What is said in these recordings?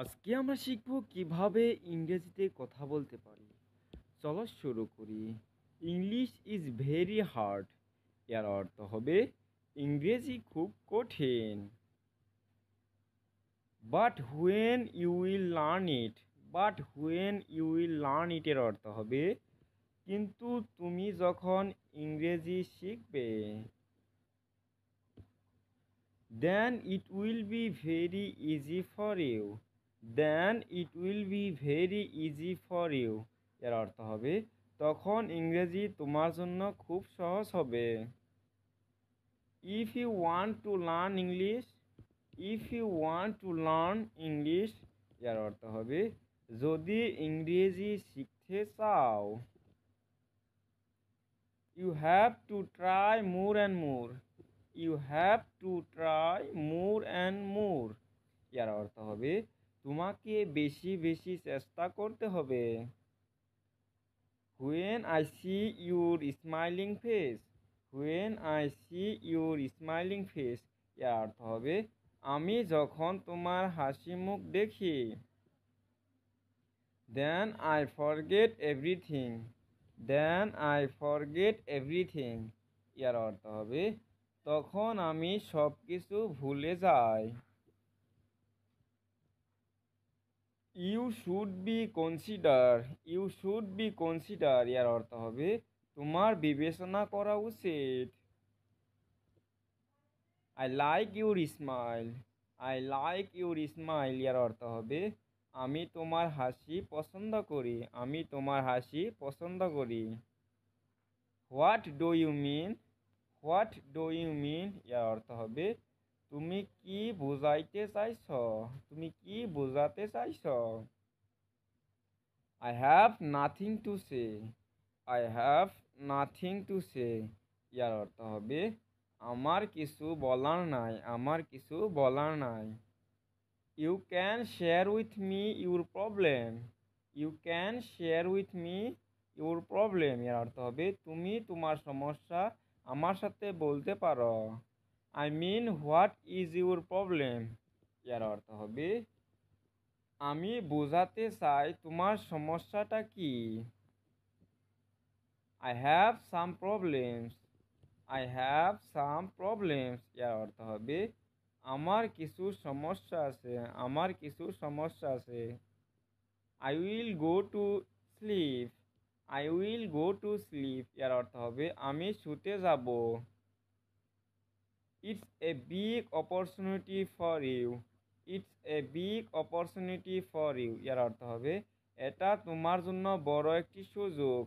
আজকে আমরা শিখব কিভাবে ইংরেজিতে কথা বলতে পারি চলো শুরু করি ইংলিশ ইজ ভেরি হার্ড এর অর্থ হবে ইংরেজি খুব কঠিন but when you will learn it but when you will learn ইটের অর্থ হবে কিন্তু তুমি যখন ইংরেজি শিখবে then it will be very easy for you then it will be very easy for you এর অর্থ হবে তখন ইংরেজি তোমার জন্য খুব সহজ হবে if you want to learn English if you want to learn English এর অর্থ হবে যদি ইংরেজি শিখতে চাও you have to try more and more you have to try বেশি বেশি চেষ্টা করতে হবে when I see your smiling face when I see your smiling face এর অর্থ হবে আমি যখন তোমার হাসি মুখ দেখি then I forget everything then I forget everything এর অর্থ হবে তখন আমি সব কিছু ভুলে যাই you should be consider you should be consider ইয়ার অর্থ হবে তোমার বিবেচনা করা উচিত I like your smile I like your smile ইয়ার অর্থ হবে আমি তোমার হাসি পছন্দ করি আমি তোমার হাসি পছন্দ করি what do you mean what do you mean ইয়ার অর্থ হবে তুমি কি বুঝাইতে চাইছ তুমি কি বুঝাতে চাইছ I have nothing to say I have nothing to say ইয়ার অর্থ হবে আমার কিছু বলার নাই আমার কিছু বলার নাই you can share with me your problem you can share with me your problem ইয়ার অর্থ হবে তুমি তোমার সমস্যা আমার সাথে বলতে পারো I mean what is your problem ইয়ার অর্থ হবে আমি বোঝাতে চাই তোমার সমস্যাটা কি I have some problems I have some problems ইয়ার অর্থ হবে আমার কিছু সমস্যা আছে আমার কিছু সমস্যা আছে I will go to sleep I will go to sleep ইয়ার অর্থ হবে আমি শুতে যাব It's a big opportunity for you. It's a big opportunity for you এর অর্থ হবে এটা তোমার জন্য বড় একটি সুযোগ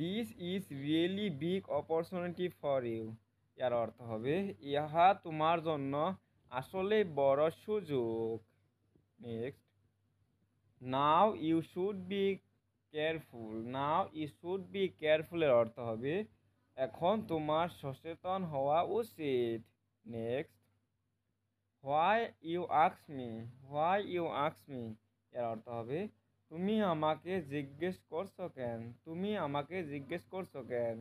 this is really big opportunity for you এর অর্থ হবে ইহা তোমার জন্য আসলে বড় সুযোগ next now you should be careful now you should B কেয়ারফুলের অর্থ হবে এখন তোমার সচেতন হওয়া উচিত next why you আক্স me why you আক্স me এর অর্থ হবে তুমি আমাকে জিজ্ঞেস করছো কেন তুমি আমাকে জিজ্ঞেস করছো কেন